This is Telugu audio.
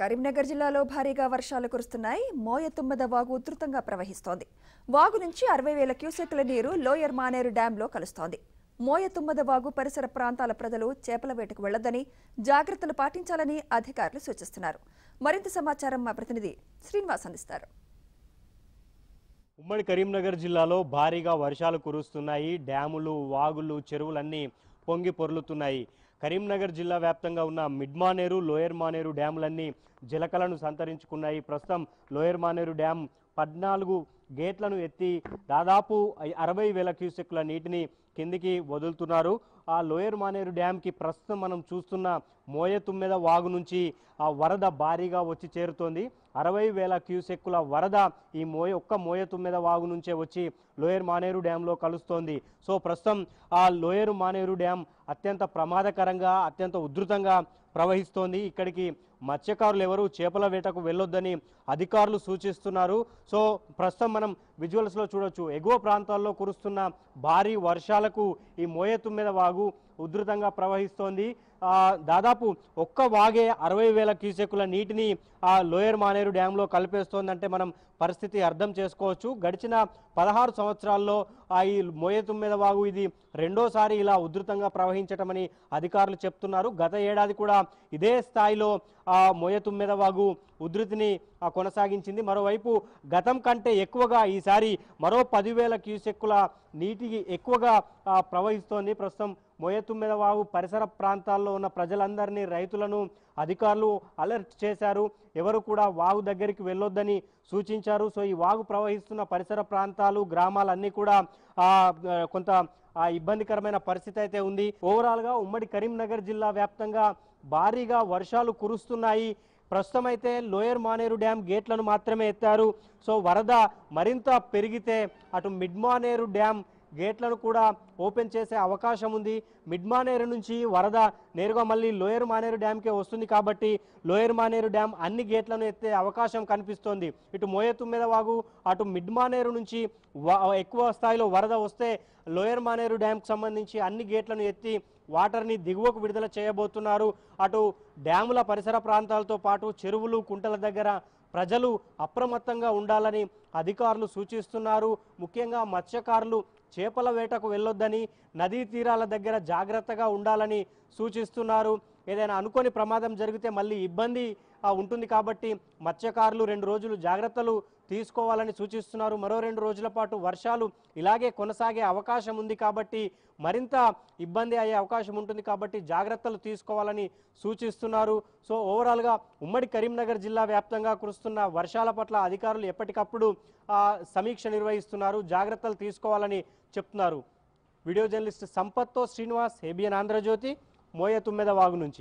కరీంనగర్ జిల్లాలో భారీగా వర్షాలు కురుస్తున్నాయి మోయ తుమ్మద వాగు ఉధృతంగా ప్రవహిస్తోంది వాగు నుంచి అరవై వేల క్యూసెక్ల నీరు లోయర్ మానేరు డ్యాంలో కలుస్తోంది మోయ తుమ్మద వాగు పరిసర ప్రాంతాల ప్రజలు చేపల వేటకు వెళ్లొద్దని జాగ్రత్తలు పాటించాలని అధికారులు సూచిస్తున్నారు మరింత సమాచారం మా ప్రతినిధి శ్రీనివాస్ అందిస్తారు ఉమ్మడి కరీంనగర్ జిల్లాలో భారీగా వర్షాలు కురుస్తున్నాయి డ్యాములు వాగులు చెరువులన్నీ పొంగి పొర్లుతున్నాయి కరీంనగర్ జిల్లా వ్యాప్తంగా ఉన్న మిడ్మానేరు లోయర్ మానేరు డ్యాములన్నీ జలకలను సంతరించుకున్నాయి ప్రస్తుతం లోయర్ మానేరు డ్యాం పద్నాలుగు గేట్లను ఎత్తి దాదాపు అరవై వేల క్యూసెక్ల నీటిని కిందికి వదులుతున్నారు ఆ లోయర్ మానేరు డ్యామ్కి ప్రస్తుతం మనం చూస్తున్న మోయ తుమ్మెద వాగు నుంచి ఆ వరద భారీగా వచ్చి చేరుతోంది అరవై వేల క్యూసెక్కుల వరద ఈ మోయ ఒక్క మోయ తుమ్మెద వాగు నుంచే వచ్చి లోయర్ మానేరు డ్యాంలో కలుస్తోంది సో ప్రస్తుతం ఆ లోయర్ మానేరు డ్యామ్ అత్యంత ప్రమాదకరంగా అత్యంత ఉధృతంగా ప్రవహిస్తోంది ఇక్కడికి మత్స్యకారులు ఎవరు చేపల వేటకు వెళ్ళొద్దని అధికారులు సూచిస్తున్నారు సో ప్రస్తుతం మనం విజువల్స్లో చూడొచ్చు ఎగువ ప్రాంతాల్లో కురుస్తున్న భారీ వర్షాలకు ఈ మోయతుమ్మెద వాగు ఉధృతంగా ప్రవహిస్తోంది దాదాపు ఒక్క వాగే అరవై వేల క్యూసెక్కుల నీటిని ఆ లోయర్ మానేరు డ్యాంలో కలిపేస్తోందంటే మనం పరిస్థితి అర్థం చేసుకోవచ్చు గడిచిన పదహారు సంవత్సరాల్లో ఆ ఈ మోయ తుమ్మిద వాగు ఇది రెండోసారి ఇలా ఉధృతంగా ప్రవహించటమని అధికారులు చెప్తున్నారు గత ఏడాది కూడా ఇదే స్థాయిలో ఆ మోయ తుమ్మిద వాగు ఉధృతిని కొనసాగించింది మరోవైపు గతం కంటే ఎక్కువగా ఈసారి మరో పదివేల క్యూసెక్కుల నీటికి ఎక్కువగా ప్రవహిస్తోంది ప్రస్తుతం వాగు పరిసర ప్రాంతాల్లో ఉన్న ప్రజలందరినీ రైతులను అధికారులు అలర్ట్ చేశారు ఎవరు కూడా వాగు దగ్గరికి వెళ్ళొద్దని సూచించారు సో ఈ వాగు ప్రవహిస్తున్న పరిసర ప్రాంతాలు గ్రామాలన్నీ కూడా కొంత ఇబ్బందికరమైన పరిస్థితి అయితే ఉంది ఓవరాల్గా ఉమ్మడి కరీంనగర్ జిల్లా వ్యాప్తంగా భారీగా వర్షాలు కురుస్తున్నాయి ప్రస్తుతం అయితే లోయర్ మానేరు డ్యామ్ గేట్లను మాత్రమే ఎత్తారు సో వరద మరింత పెరిగితే అటు మిడ్ మానేరు డ్యామ్ గేట్లను కూడా ఓపెన్ చేసే అవకాశం ఉంది మిడ్ మానేరు నుంచి వరద నేరుగా మళ్ళీ లోయర్ మానేరు డ్యామ్కే వస్తుంది కాబట్టి లోయర్ మానేరు డ్యామ్ అన్ని గేట్లను ఎత్తే అవకాశం కనిపిస్తోంది ఇటు మోయ తుమ్మెద వాగు అటు మిడ్ మానేరు నుంచి ఎక్కువ స్థాయిలో వరద వస్తే లోయర్ మానేరు డ్యామ్కి సంబంధించి అన్ని గేట్లను ఎత్తి వాటర్ని దిగువకు విడుదల చేయబోతున్నారు అటు డ్యాముల పరిసర ప్రాంతాలతో పాటు చెరువులు కుంటల దగ్గర ప్రజలు అప్రమత్తంగా ఉండాలని అధికారులు సూచిస్తున్నారు ముఖ్యంగా మత్స్యకారులు చేపల వేటకు వెళ్ళొద్దని నదీ తీరాల దగ్గర జాగ్రత్త జాగ్రత్తగా ఉండాలని సూచిస్తున్నారు ఏదైనా అనుకోని ప్రమాదం జరిగితే మళ్ళీ ఇబ్బంది ఉంటుంది కాబట్టి మత్స్యకారులు రెండు రోజులు జాగ్రత్తలు తీసుకోవాలని సూచిస్తున్నారు మరో రెండు రోజుల పాటు వర్షాలు ఇలాగే కొనసాగే అవకాశం ఉంది కాబట్టి మరింత ఇబ్బంది అయ్యే అవకాశం ఉంటుంది కాబట్టి జాగ్రత్తలు తీసుకోవాలని సూచిస్తున్నారు సో ఓవరాల్గా ఉమ్మడి కరీంనగర్ జిల్లా వ్యాప్తంగా కురుస్తున్న వర్షాల పట్ల అధికారులు ఎప్పటికప్పుడు సమీక్ష నిర్వహిస్తున్నారు జాగ్రత్తలు తీసుకోవాలని చెప్తున్నారు వీడియో జర్నలిస్ట్ సంపత్తో శ్రీనివాస్ ఏబిఎన్ ఆంధ్రజ్యోతి మోయ తుమ్మెద వాగు నుంచి